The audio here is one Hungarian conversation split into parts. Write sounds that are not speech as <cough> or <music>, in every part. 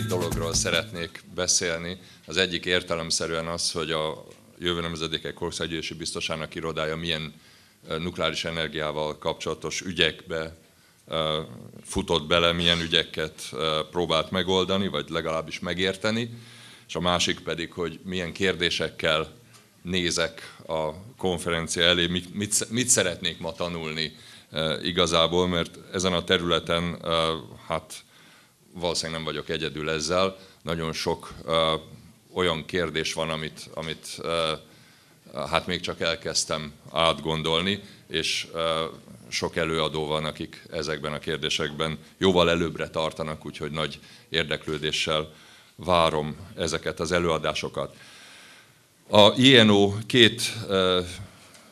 két dologról szeretnék beszélni. Az egyik értelemszerűen az, hogy a jövő nemzedékek országgyűlési biztosának irodája milyen nukleáris energiával kapcsolatos ügyekbe futott bele, milyen ügyeket próbált megoldani, vagy legalábbis megérteni, és a másik pedig, hogy milyen kérdésekkel nézek a konferencia elé, mit, mit, mit szeretnék ma tanulni igazából, mert ezen a területen hát valószínűleg nem vagyok egyedül ezzel, nagyon sok ö, olyan kérdés van, amit, amit ö, hát még csak elkezdtem átgondolni, és ö, sok előadó van, akik ezekben a kérdésekben jóval előbbre tartanak, úgyhogy nagy érdeklődéssel várom ezeket az előadásokat. A INO két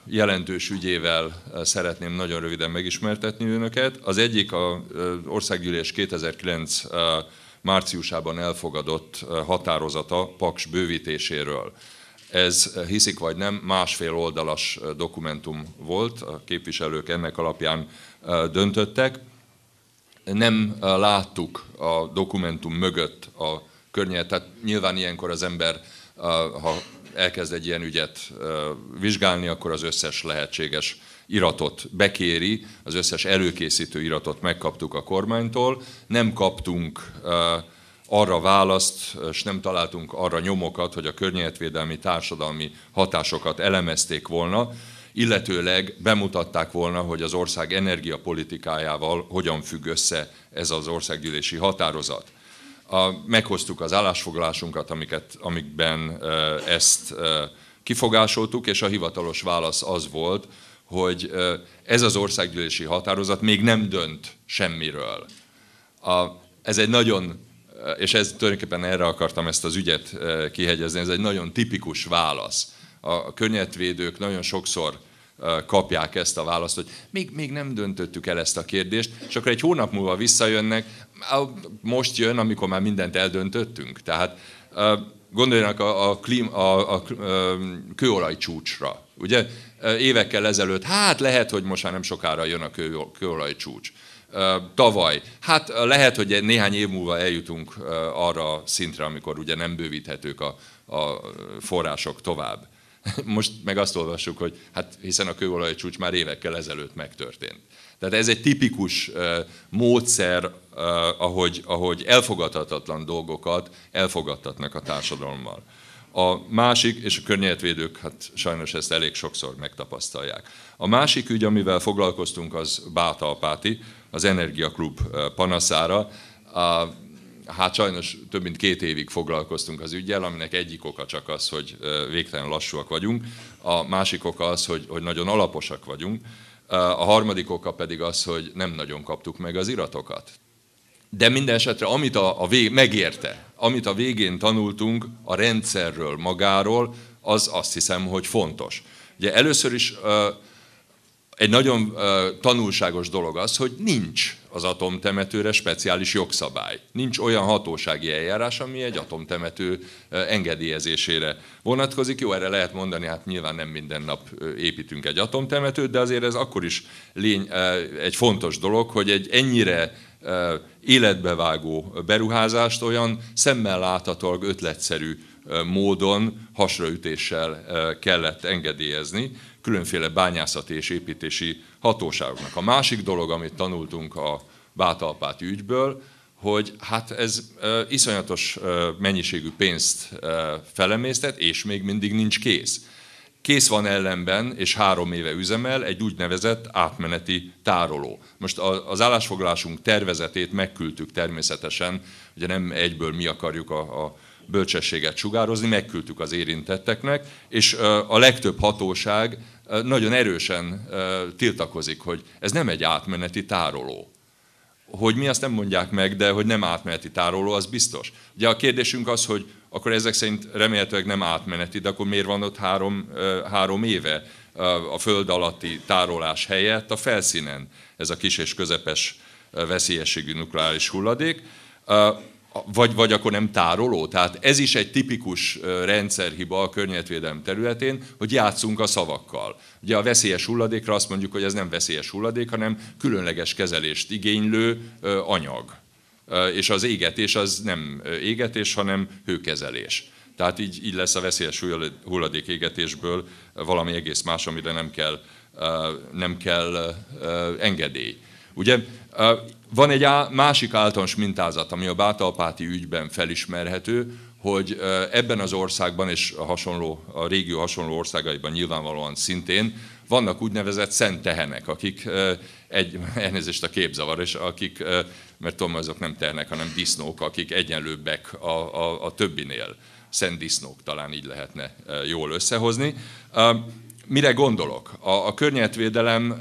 jelentős ügyével eh, szeretném nagyon röviden megismertetni önöket. Az egyik az eh, országgyűlés 2009 eh, márciusában elfogadott határozata Paks bővítéséről. Ez hiszik vagy nem, másfél oldalas dokumentum volt, a képviselők ennek alapján döntöttek. Nem láttuk a dokumentum mögött a környezet, tehát nyilván ilyenkor az ember ha elkezd egy ilyen ügyet vizsgálni, akkor az összes lehetséges iratot bekéri, az összes előkészítő iratot megkaptuk a kormánytól, nem kaptunk arra választ, és nem találtunk arra nyomokat, hogy a környezetvédelmi társadalmi hatásokat elemezték volna, illetőleg bemutatták volna, hogy az ország energiapolitikájával hogyan függ össze ez az országgyűlési határozat a, meghoztuk az állásfoglalásunkat, amiket, amikben eh, ezt eh, kifogásoltuk, és a hivatalos válasz az volt, hogy eh, ez az országgyűlési határozat még nem dönt semmiről. A, ez egy nagyon, és ez tulajdonképpen erre akartam ezt az ügyet kihegyezni, ez egy nagyon tipikus válasz. A környezetvédők nagyon sokszor kapják ezt a választ, hogy még, még nem döntöttük el ezt a kérdést, és akkor egy hónap múlva visszajönnek, most jön, amikor már mindent eldöntöttünk. Tehát gondoljanak a, a, klím, a, a, kőolaj csúcsra. Ugye évekkel ezelőtt, hát lehet, hogy most már nem sokára jön a kő, kőolaj csúcs. Tavaly, hát lehet, hogy néhány év múlva eljutunk arra a szintre, amikor ugye nem bővíthetők a, a források tovább. <laughs> Most meg azt olvassuk, hogy hát hiszen a kőolaj csúcs már évekkel ezelőtt megtörtént. Tehát ez egy tipikus módszer, ahogy, ahogy elfogadhatatlan dolgokat elfogadtatnak a társadalommal. A másik, és a környezetvédők hát sajnos ezt elég sokszor megtapasztalják. A másik ügy, amivel foglalkoztunk, az Báta Apáti, az Energia Klub panaszára. Hát sajnos több mint két évig foglalkoztunk az ügyel, aminek egyik oka csak az, hogy végtelen lassúak vagyunk, a másik oka az, hogy, hogy nagyon alaposak vagyunk. Eh, a harmadik oka pedig az, hogy nem nagyon kaptuk meg az iratokat. De minden esetre, amit a, a vég, megérte, amit a végén tanultunk a rendszerről, magáról, az azt hiszem, hogy fontos. Ugye először is eh, egy nagyon eh, tanulságos dolog az, hogy nincs az atomtemetőre speciális jogszabály. Nincs olyan hatósági eljárás, ami egy atomtemető engedélyezésére vonatkozik. Jó, erre lehet mondani, hát nyilván nem minden nap építünk egy atomtemetőt, de azért ez akkor is lény, egy fontos dolog, hogy egy ennyire életbevágó beruházást olyan szemmel láthatóan ötletszerű módon hasraütéssel kellett engedélyezni különféle bányászati és építési hatóságoknak. A másik dolog, amit tanultunk a Bátalpát ügyből, hogy hát ez iszonyatos mennyiségű pénzt felemésztett, és még mindig nincs kész. Kész van ellenben, és három éve üzemel egy úgynevezett átmeneti tároló. Most az állásfoglalásunk tervezetét megküldtük természetesen, ugye nem egyből mi akarjuk a, a bölcsességet sugározni, megküldtük az érintetteknek, és a legtöbb hatóság nagyon erősen tiltakozik, hogy ez nem egy átmeneti tároló. Hogy mi azt nem mondják meg, de hogy nem átmeneti tároló, az biztos. Ugye a kérdésünk az, hogy akkor ezek szerint remélhetőleg nem átmeneti, de akkor miért van ott három, három éve a föld alatti tárolás helyett a felszínen ez a kis és közepes veszélyességű nukleáris hulladék vagy, vagy akkor nem tároló. Tehát ez is egy tipikus rendszerhiba a környezetvédelem területén, hogy játszunk a szavakkal. Ugye a veszélyes hulladékra azt mondjuk, hogy ez nem veszélyes hulladék, hanem különleges kezelést igénylő anyag. És az égetés az nem égetés, hanem hőkezelés. Tehát így, így lesz a veszélyes hulladék égetésből valami egész más, amire nem kell, nem kell engedély. Ugye van egy másik általános mintázat, ami a Bátalpáti ügyben felismerhető, hogy ebben az országban és a, hasonló, a régió hasonló országaiban nyilvánvalóan szintén vannak úgynevezett szent tehenek, akik, egy, <laughs> elnézést a képzavar, és akik, mert tudom, azok nem tehenek, hanem disznók, akik egyenlőbbek a, a, a többinél. Szent disznók talán így lehetne jól összehozni. Mire gondolok? A, a környezetvédelem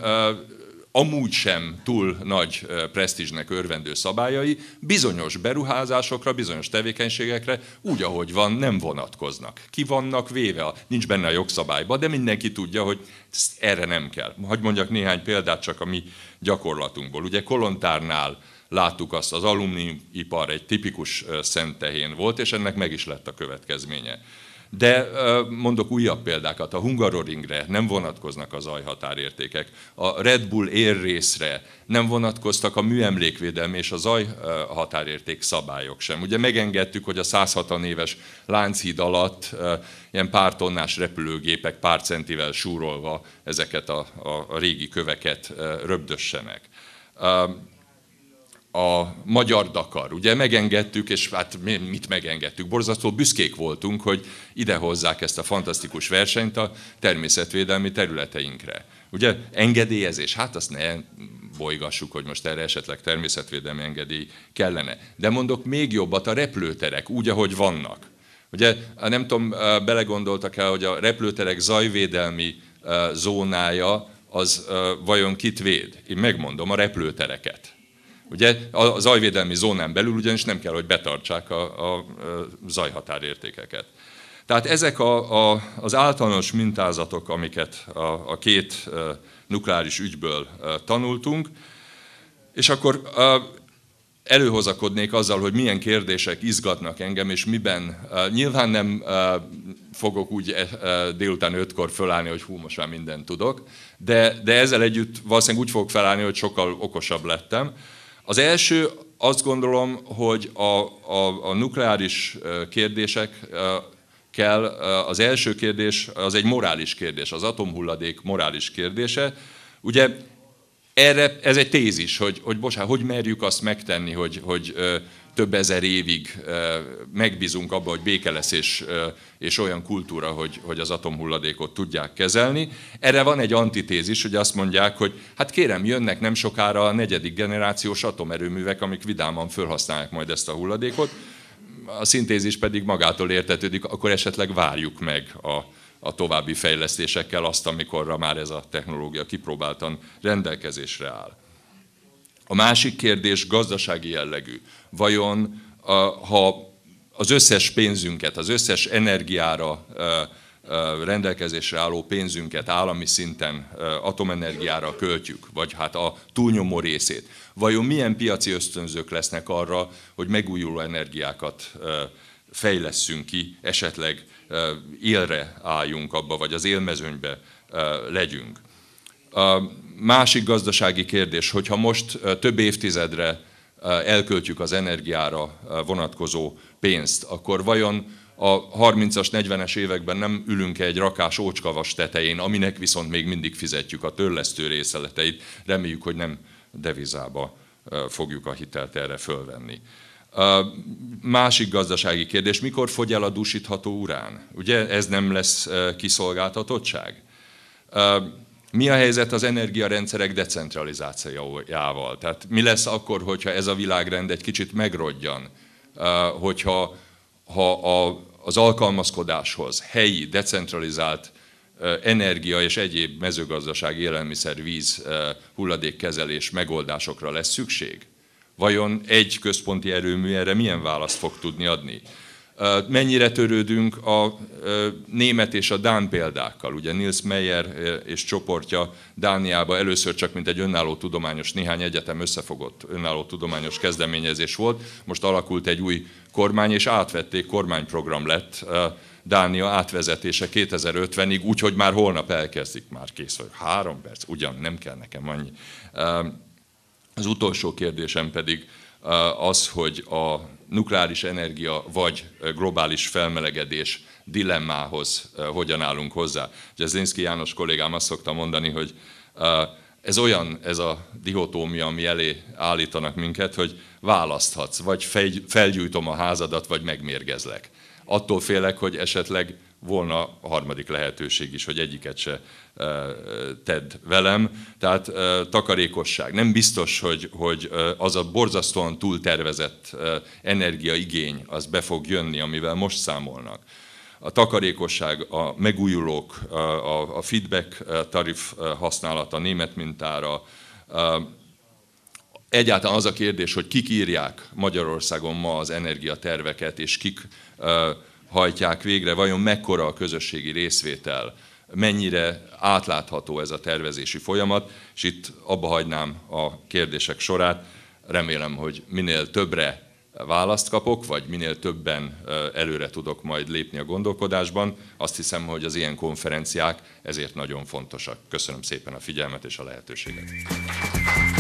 amúgy sem túl nagy presztízsnek örvendő szabályai bizonyos beruházásokra, bizonyos tevékenységekre úgy, ahogy van, nem vonatkoznak. Ki vannak véve, nincs benne a jogszabályba, de mindenki tudja, hogy erre nem kell. Hagy mondjak néhány példát csak a mi gyakorlatunkból. Ugye Kolontárnál láttuk azt, az alumni ipar egy tipikus szentehén volt, és ennek meg is lett a következménye. De mondok újabb példákat, a Hungaroringre nem vonatkoznak az zajhatárértékek, a Red Bull részre, nem vonatkoztak a műemlékvédelmi és a zajhatárérték szabályok sem. Ugye megengedtük, hogy a 160 éves Lánchíd alatt ilyen pár tonnás repülőgépek pár centivel súrolva ezeket a, a, a régi köveket röbdössenek a magyar Dakar. Ugye megengedtük, és hát mit megengedtük? Borzasztó büszkék voltunk, hogy idehozzák ezt a fantasztikus versenyt a természetvédelmi területeinkre. Ugye engedélyezés, hát azt ne bolygassuk, hogy most erre esetleg természetvédelmi engedély kellene. De mondok még jobbat a repülőterek, úgy, ahogy vannak. Ugye nem tudom, belegondoltak el, hogy a repülőterek zajvédelmi zónája az vajon kit véd? Én megmondom, a repülőtereket. Ugye a zajvédelmi zónán belül ugyanis nem kell, hogy betartsák a, a zajhatárértékeket. Tehát ezek a, a, az általános mintázatok, amiket a, a két nukleáris ügyből tanultunk, és akkor előhozakodnék azzal, hogy milyen kérdések izgatnak engem, és miben. Nyilván nem fogok úgy e, délután ötkor fölállni, hogy hú, most már mindent tudok, de, de ezzel együtt valószínűleg úgy fogok felállni, hogy sokkal okosabb lettem. Az első azt gondolom, hogy a, a, a nukleáris kérdések kell, az első kérdés az egy morális kérdés, az atomhulladék morális kérdése. Ugye erre, ez egy tézis, hogy, hogy bocsánat, hogy merjük azt megtenni, hogy, hogy több ezer évig megbízunk abba, hogy béke lesz és, és olyan kultúra, hogy, hogy az atomhulladékot tudják kezelni. Erre van egy antitézis, hogy azt mondják, hogy hát kérem, jönnek nem sokára a negyedik generációs atomerőművek, amik vidáman felhasználják majd ezt a hulladékot. A szintézis pedig magától értetődik, akkor esetleg várjuk meg a, a további fejlesztésekkel azt, amikorra már ez a technológia kipróbáltan rendelkezésre áll. A másik kérdés gazdasági jellegű. Vajon ha az összes pénzünket, az összes energiára rendelkezésre álló pénzünket állami szinten atomenergiára költjük, vagy hát a túlnyomó részét. Vajon milyen piaci ösztönzők lesznek arra, hogy megújuló energiákat fejlesszünk ki, esetleg élre álljunk abba, vagy az élmezőnybe legyünk. A másik gazdasági kérdés, hogyha most több évtizedre elköltjük az energiára vonatkozó pénzt, akkor vajon a 30-as, 40-es években nem ülünk egy rakás ócskavas tetején, aminek viszont még mindig fizetjük a törlesztő részleteit. Reméljük, hogy nem devizába fogjuk a hitelt erre fölvenni. A másik gazdasági kérdés, mikor fogy el a dusítható urán? Ugye ez nem lesz kiszolgáltatottság? Mi a helyzet az energiarendszerek decentralizációjával? Tehát mi lesz akkor, hogyha ez a világrend egy kicsit megrodjan? Hogyha ha a, az alkalmazkodáshoz helyi, decentralizált energia és egyéb mezőgazdaság, élelmiszer, víz, hulladékkezelés megoldásokra lesz szükség? Vajon egy központi erőmű erre milyen választ fog tudni adni? mennyire törődünk a német és a dán példákkal. Ugye Nils Meyer és csoportja Dániába először csak mint egy önálló tudományos, néhány egyetem összefogott önálló tudományos kezdeményezés volt. Most alakult egy új kormány, és átvették, kormányprogram lett Dánia átvezetése 2050-ig, úgyhogy már holnap elkezdik, már kész vagy. Három perc, ugyan nem kell nekem annyi. Az utolsó kérdésem pedig Eh, az, hogy a nukleáris energia vagy globális felmelegedés dilemmához eh, hogyan állunk hozzá. Ugye Zinszki János kollégám azt szokta mondani, hogy eh, ez olyan, ez a dihotómia, ami elé állítanak minket, hogy választhatsz, vagy felgyújtom a házadat, vagy megmérgezlek. Attól félek, hogy esetleg volna a harmadik lehetőség is, hogy egyiket se e, tedd velem. Tehát e, takarékosság. Nem biztos, hogy, hogy e, az a borzasztóan túltervezett energiaigény, az be fog jönni, amivel most számolnak a takarékosság, a megújulók, a feedback tarif használata német mintára. Egyáltalán az a kérdés, hogy kik írják Magyarországon ma az energiaterveket, és kik hajtják végre, vajon mekkora a közösségi részvétel, mennyire átlátható ez a tervezési folyamat, és itt abba hagynám a kérdések sorát. Remélem, hogy minél többre választ kapok, vagy minél többen előre tudok majd lépni a gondolkodásban. Azt hiszem, hogy az ilyen konferenciák ezért nagyon fontosak. Köszönöm szépen a figyelmet és a lehetőséget.